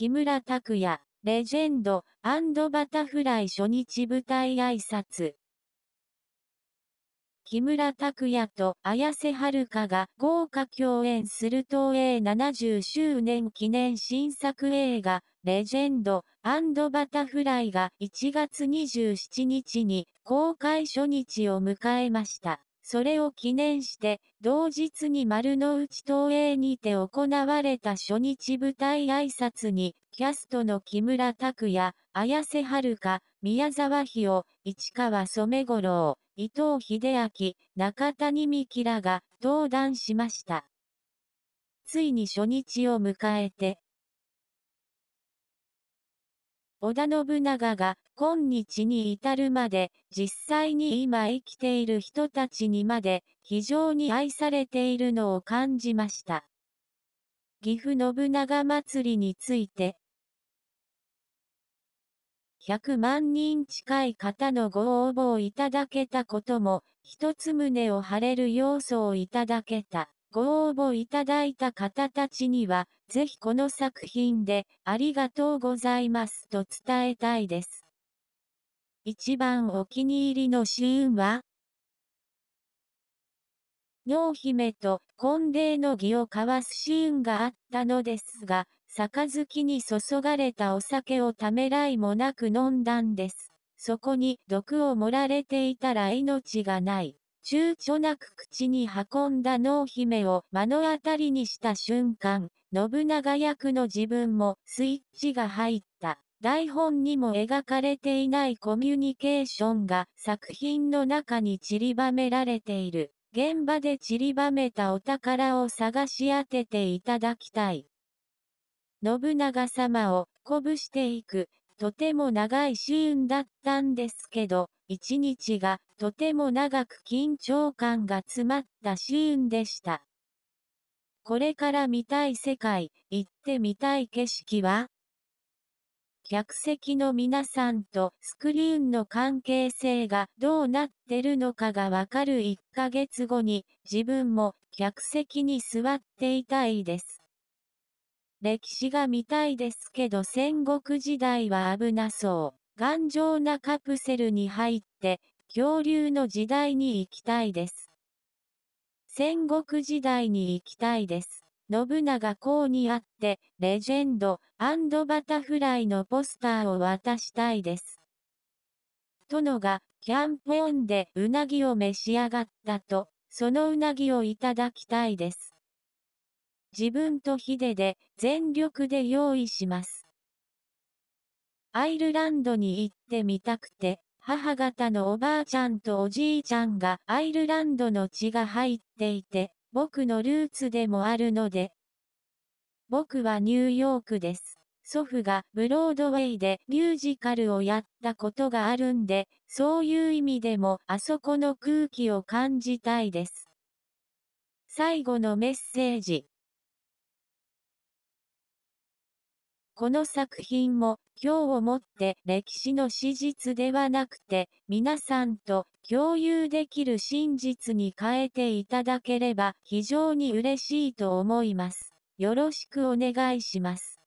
木村拓哉、レジェンドバタフライ初日舞台挨拶。木村拓哉と綾瀬はるかが豪華共演する東映70周年記念新作映画、レジェンドバタフライが1月27日に公開初日を迎えました。それを記念して、同日に丸の内東映にて行われた初日舞台挨拶に、キャストの木村拓哉、綾瀬はるか、宮沢妃を、市川染五郎、伊藤秀明、中谷美希らが登壇しました。ついに初日を迎えて、織田信長が今日に至るまで実際に今生きている人たちにまで非常に愛されているのを感じました。岐阜信長祭りについて100万人近い方のご応募をいただけたことも一つ胸を張れる要素をいただけた。ご応募いただいた方たちには、ぜひこの作品でありがとうございますと伝えたいです。一番お気に入りのシーンは濃姫と婚礼の儀を交わすシーンがあったのですが、杯に注がれたお酒をためらいもなく飲んだんです。そこに毒を盛られていたら命がない。躊躇なく口に運んだ濃姫を目の当たりにした瞬間、信長役の自分もスイッチが入った。台本にも描かれていないコミュニケーションが作品の中に散りばめられている。現場で散りばめたお宝を探し当てていただきたい。信長様を鼓舞していくとても長いシーンだったんですけど、一日がとても長く緊張感が詰まったシーンでした。これから見たい世界、行ってみたい景色は客席の皆さんとスクリーンの関係性がどうなってるのかがわかる1ヶ月後に自分も客席に座っていたいです。歴史が見たいですけど戦国時代は危なそう。頑丈なカプセルに入って、恐竜の時代に行きたいです。戦国時代に行きたいです。信長公に会って、レジェンドバタフライのポスターを渡したいです。殿が、キャンプオンでうなぎを召し上がったと、そのうなぎをいただきたいです。自分とヒデで全力で用意します。アイルランドに行ってみたくて、母方のおばあちゃんとおじいちゃんがアイルランドの血が入っていて、僕のルーツでもあるので、僕はニューヨークです。祖父がブロードウェイでミュージカルをやったことがあるんで、そういう意味でもあそこの空気を感じたいです。最後のメッセージ。この作品も今日をもって歴史の史実ではなくて皆さんと共有できる真実に変えていただければ非常に嬉しいと思います。よろしくお願いします。